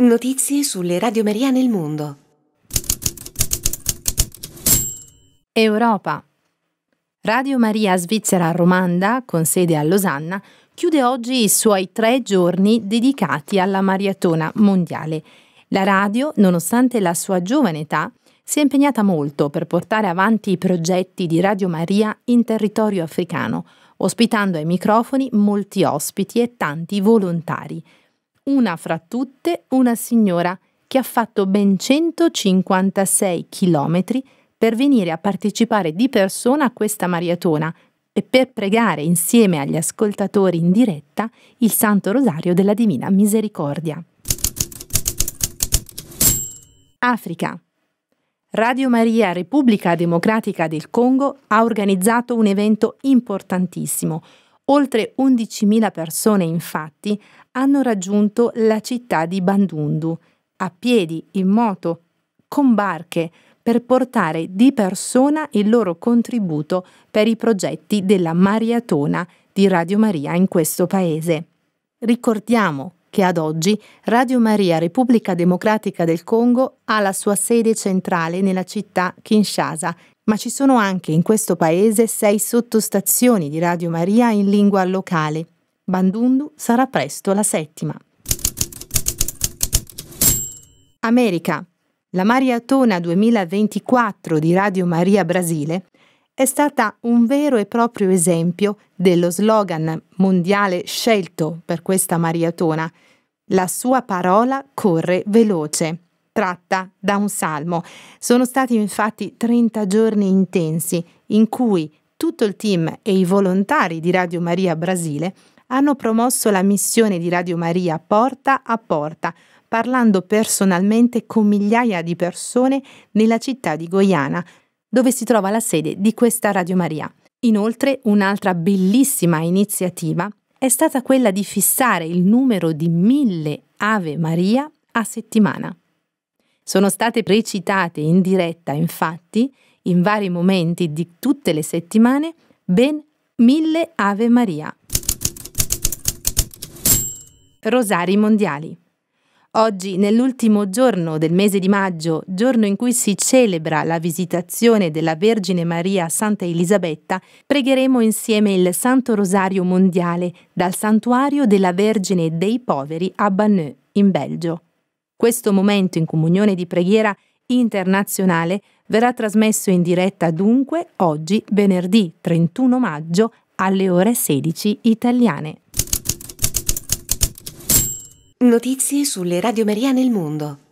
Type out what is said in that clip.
Notizie sulle Radio Maria nel mondo. Europa. Radio Maria Svizzera Romanda, con sede a Losanna, chiude oggi i suoi tre giorni dedicati alla maratona mondiale. La radio, nonostante la sua giovane età, si è impegnata molto per portare avanti i progetti di Radio Maria in territorio africano, ospitando ai microfoni molti ospiti e tanti volontari una fra tutte una signora che ha fatto ben 156 chilometri per venire a partecipare di persona a questa maratona e per pregare insieme agli ascoltatori in diretta il Santo Rosario della Divina Misericordia. Africa. Radio Maria Repubblica Democratica del Congo ha organizzato un evento importantissimo, Oltre 11.000 persone infatti hanno raggiunto la città di Bandundu, a piedi, in moto, con barche, per portare di persona il loro contributo per i progetti della Mariatona di Radio Maria in questo paese. Ricordiamo che ad oggi Radio Maria Repubblica Democratica del Congo ha la sua sede centrale nella città Kinshasa ma ci sono anche in questo paese sei sottostazioni di Radio Maria in lingua locale. Bandundu sarà presto la settima. America. La Mariatona 2024 di Radio Maria Brasile è stata un vero e proprio esempio dello slogan mondiale scelto per questa Mariatona. La sua parola corre veloce tratta da un salmo. Sono stati infatti 30 giorni intensi in cui tutto il team e i volontari di Radio Maria Brasile hanno promosso la missione di Radio Maria porta a porta, parlando personalmente con migliaia di persone nella città di Goiana, dove si trova la sede di questa Radio Maria. Inoltre, un'altra bellissima iniziativa è stata quella di fissare il numero di mille Ave Maria a settimana. Sono state recitate in diretta, infatti, in vari momenti di tutte le settimane, ben mille Ave Maria. Rosari mondiali. Oggi, nell'ultimo giorno del mese di maggio, giorno in cui si celebra la visitazione della Vergine Maria a Santa Elisabetta, pregheremo insieme il Santo Rosario Mondiale dal Santuario della Vergine dei Poveri a Banneux, in Belgio. Questo momento in comunione di preghiera internazionale verrà trasmesso in diretta dunque oggi, venerdì 31 maggio, alle ore 16 italiane. Notizie sulle Radio Maria nel mondo.